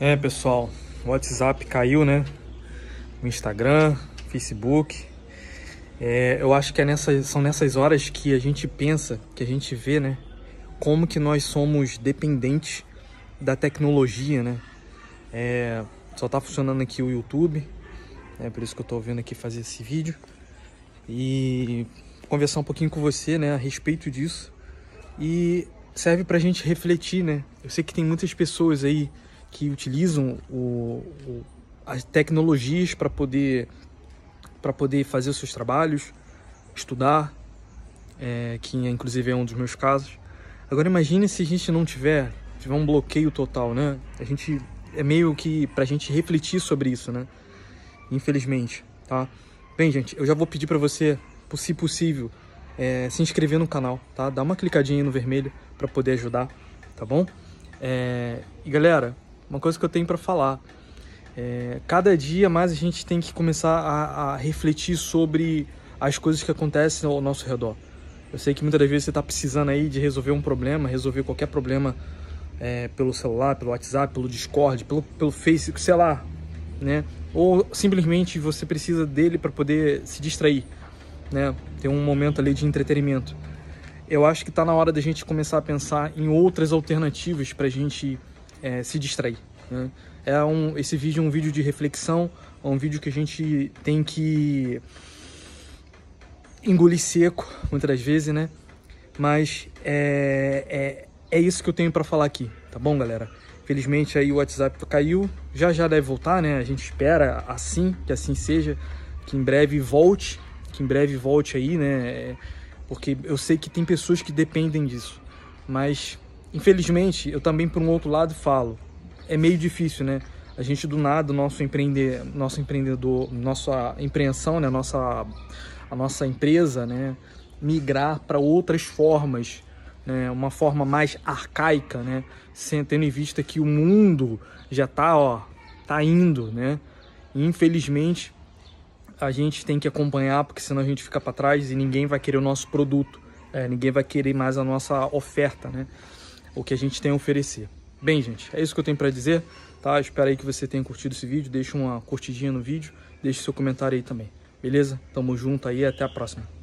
É, pessoal, o WhatsApp caiu, né? O Instagram, Facebook. É, eu acho que é nessa, são nessas horas que a gente pensa, que a gente vê, né? Como que nós somos dependentes da tecnologia, né? É, só tá funcionando aqui o YouTube, é por isso que eu tô vendo aqui fazer esse vídeo. E conversar um pouquinho com você, né, a respeito disso. E serve pra gente refletir, né? Eu sei que tem muitas pessoas aí que utilizam o, o, as tecnologias para poder, para poder fazer os seus trabalhos, estudar, é, que inclusive é um dos meus casos. Agora imagine se a gente não tiver, tiver um bloqueio total, né? A gente é meio que para a gente refletir sobre isso, né? Infelizmente, tá? Bem, gente, eu já vou pedir para você, se possível, é, se inscrever no canal, tá? Dá uma clicadinha aí no vermelho para poder ajudar, tá bom? É, e galera, uma coisa que eu tenho para falar. É, cada dia mais a gente tem que começar a, a, refletir sobre as coisas que acontecem ao nosso redor. Eu sei que muitas das vezes você está precisando aí de resolver um problema, resolver qualquer problema é, pelo celular, pelo WhatsApp, pelo Discord, pelo, pelo Facebook, sei lá, né? Ou simplesmente você precisa dele para poder se distrair, né? Ter um momento ali de entretenimento. Eu acho que está na hora da gente começar a pensar em outras alternativas para a gente é, se distrair. Né? É um, esse vídeo é um vídeo de reflexão, é um vídeo que a gente tem que engolir seco, muitas vezes, né? Mas é, é, é isso que eu tenho para falar aqui, tá bom, galera? Felizmente aí o WhatsApp caiu, já já deve voltar, né? A gente espera assim, que assim seja, que em breve volte, que em breve volte aí, né? É, porque eu sei que tem pessoas que dependem disso, mas Infelizmente, eu também, por um outro lado, falo, é meio difícil, né? A gente do nada, nosso empreender, nosso empreendedor, nossa empreensão, né? Nossa, a nossa empresa, né? Migrar para outras formas, né? Uma forma mais arcaica, né? tendo em vista que o mundo já tá, ó, tá indo, né? infelizmente, a gente tem que acompanhar, porque senão a gente fica para trás e ninguém vai querer o nosso produto, é, ninguém vai querer mais a nossa oferta, né? o que a gente tem a oferecer. Bem, gente, é isso que eu tenho para dizer, tá? Espero aí que você tenha curtido esse vídeo, deixe uma curtidinha no vídeo, deixe seu comentário aí também. Beleza? Tamo junto aí, até a próxima.